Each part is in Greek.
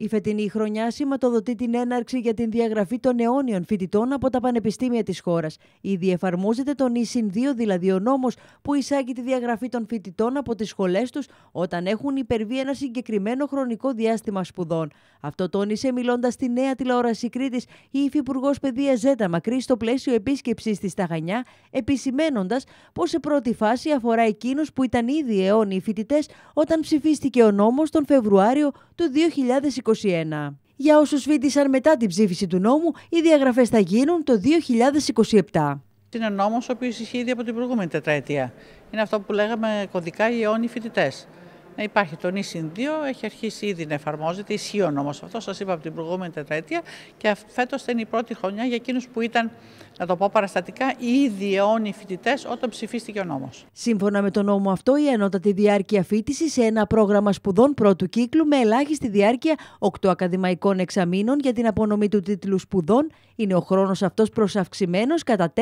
Η φετινή χρονιά σηματοδοτεί την έναρξη για την διαγραφή των αιώνιων φοιτητών από τα πανεπιστήμια της χώρας. Ήδη εφαρμόζεται τον ΙΣΙΝ 2, δηλαδή ο νόμος που εισάγει τη διαγραφή των φοιτητών από τις σχολές τους όταν έχουν υπερβεί ένα συγκεκριμένο χρονικό διάστημα σπουδών. Αυτό τόνισε μιλώντας στη νέα τηλεόραση Κρήτης η Υφυπουργός Παιδείας Ζέτα Μακρύ στο πλαίσιο επίσκεψης στη Σταγανιά, επισημένοντας πως σε πρώτη φάση αφορά εκείνους που ήταν ήδη αιώνιοι φοιτητές όταν ψηφίστηκε ο νόμος τον Φεβρουάριο το 2021. Για όσους φίτησαν μετά την ψήφιση του νόμου, οι διαγραφές θα γίνουν το 2027. Είναι νόμος ο οποίος ισχύει ήδη από την προηγούμενη τετραετία. Είναι αυτό που λέγαμε κωδικά οι αιώνιοι φοιτητές. Υπάρχει το νησιν 2, έχει αρχίσει ήδη να εφαρμόζεται, ισχύον όμω αυτός, σας είπα από την προηγούμενη τετραετία και φέτος θα είναι η πρώτη χρονιά για εκείνους που ήταν, να το πω παραστατικά, ήδη αιώνιοι φοιτητές όταν ψηφίστηκε ο νόμος. Σύμφωνα με τον νόμο αυτό, η ενότατη διάρκεια φοιτησης σε ένα πρόγραμμα σπουδών πρώτου κύκλου με ελάχιστη διάρκεια 8 ακαδημαϊκών εξαμήνων για την απονομή του τίτλου σπουδών είναι ο χρόνος αυτός προσαυξημένος κατά 4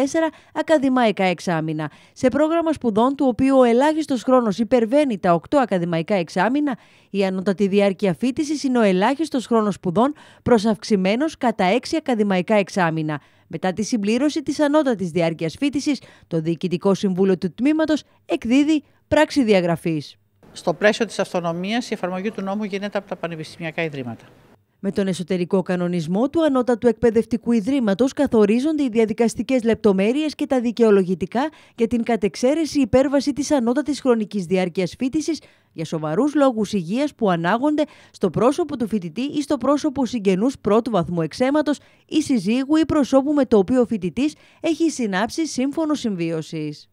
ακαδημαϊκά εξάμηνα. Σε πρόγραμμα σπουδών, του οποίου ο ελάχιστος χρόνος υπερβαίνει τα 8 ακαδημαϊκά ακαδημαϊκά εξάμεινα, η ανώτατη διάρκεια φίτησης είναι ο ελάχιστος χρόνος σπουδών προς κατά 6 ακαδημαϊκά εξάμεινα. Μετά τη συμπλήρωση της ανώτατης διάρκειας φίτησης, το Διοικητικό Συμβούλιο του Τμήματος εκδίδει πράξη διαγραφής. Στο πλαίσιο της αυτονομίας, η εφαρμογή του νόμου γίνεται από τα πανεπιστημιακά ιδρύματα. Με τον εσωτερικό κανονισμό του Ανώτατου Εκπαιδευτικού Ιδρύματος καθορίζονται οι διαδικαστικές λεπτομέρειες και τα δικαιολογητικά για την κατεξαίρεση υπέρβαση της ανώτατης χρονικής διάρκειας φίτησης για σοβαρούς λόγους υγείας που ανάγονται στο πρόσωπο του φοιτητή ή στο πρόσωπο συγγενούς πρώτου βαθμού εξαίματο ή συζύγου ή προσώπου με το οποίο ο φοιτητής έχει συνάψει σύμφωνο συμβίωσης.